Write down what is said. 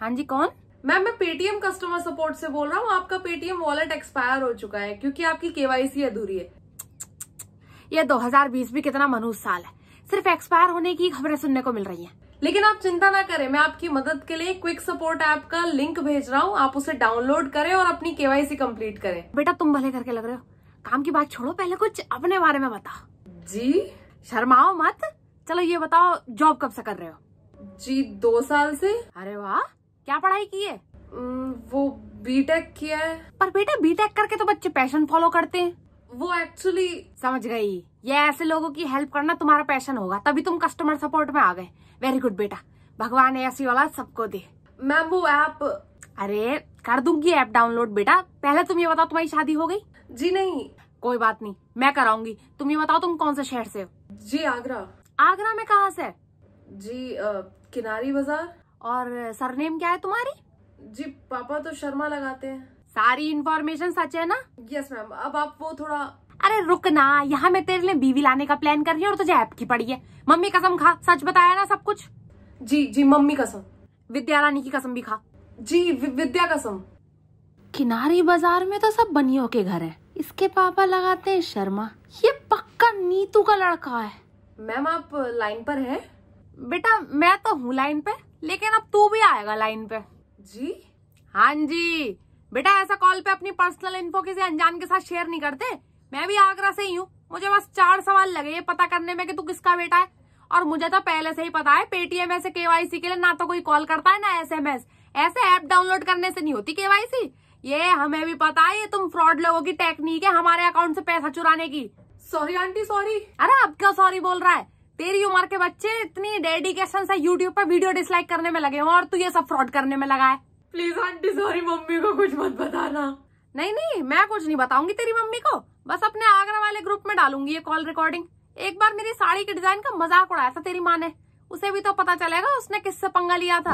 हाँ जी कौन मैम मैं पेटीएम कस्टमर सपोर्ट से बोल रहा हूँ आपका पेटीएम वॉलेट एक्सपायर हो चुका है क्योंकि आपकी केवाईसी अधूरी है ये 2020 भी कितना मनुष्य साल है सिर्फ एक्सपायर होने की खबरें सुनने को मिल रही हैं। लेकिन आप चिंता ना करें मैं आपकी मदद के लिए क्विक सपोर्ट ऐप का लिंक भेज रहा हूँ आप उसे डाउनलोड करें और अपनी केवाईसी कंप्लीट करें बेटा तुम भले करके लग रहे हो काम की बात छोड़ो पहले कुछ अपने बारे में बताओ जी शर्माओ मत चलो ये बताओ जॉब कब से कर रहे हो जी दो साल से अरे वाह क्या पढ़ाई की है वो बीटेक किया है पर बेटा बीटेक करके तो बच्चे पैशन फॉलो करते हैं वो एक्चुअली समझ गई ये ऐसे लोगों की हेल्प करना तुम्हारा पैशन होगा तभी तुम कस्टमर सपोर्ट में आ गए वेरी गुड बेटा भगवान ऐसी वाला सबको दे मैम वो ऐप अरे कर दूंगी ऐप डाउनलोड बेटा पहले तुम ये बताओ तुम्हारी शादी हो गई जी नहीं कोई बात नहीं मैं कराऊंगी तुम ये बताओ तुम कौन से शहर से हो जी आगरा आगरा में कहा से जी आ, किनारी बाजार और सरनेम क्या है तुम्हारी जी पापा तो शर्मा लगाते हैं सारी इन्फॉर्मेशन सच है ना यस मैम अब आप वो थोड़ा अरे रुक ना यहाँ मैं तेरे लिए बीवी लाने का प्लान कर रही हूँ और तुझे ऐप की पड़ी है मम्मी कसम खा सच बताया ना सब कुछ जी जी मम्मी कसम विद्या रानी की कसम भी खा जी वि विद्या कसम किनारे बाजार में तो सब बनियों के घर है इसके पापा लगाते हैं शर्मा ये पक्का नीतू का लड़का है मैम आप लाइन पर हैं बेटा मैं तो हूँ लाइन पर लेकिन अब तू भी आएगा लाइन पे जी हाँ जी बेटा ऐसा कॉल पे अपनी पर्सनल इन्फो किसी अनजान के साथ शेयर नहीं करते मैं भी आगरा से ही हूँ मुझे बस चार सवाल लगे ये पता करने में कि तू किसका बेटा है और मुझे तो पहले से ही पता है पेटीएम ऐसे केवाईसी के लिए ना तो कोई कॉल करता है ना एसएमएस ऐसे ऐप डाउनलोड करने से नहीं होती केवाईसी ये हमें भी पता है ये तुम फ्रॉड लोगों की टेक्निक है हमारे अकाउंट से पैसा चुराने की सॉरी आंटी सॉरी अरे अब क्यों सॉरी बोल रहा है तेरी उम्र के बच्चे इतनी डेडिकेशन से यूट्यूब पर वीडियो डिसलाइक करने में लगे हो और तू ये सब फ्रॉड करने में लगा है प्लीज आंटी सॉरी मम्मी को कुछ मत बताना नहीं नहीं मैं कुछ नहीं बताऊंगी तेरी मम्मी को बस अपने आगरा वाले ग्रुप में डालूंगी ये कॉल रिकॉर्डिंग एक बार मेरी साड़ी के डिजाइन का मजाक उड़ाया था तेरी माँ ने उसे भी तो पता चलेगा उसने किससे पंगा लिया था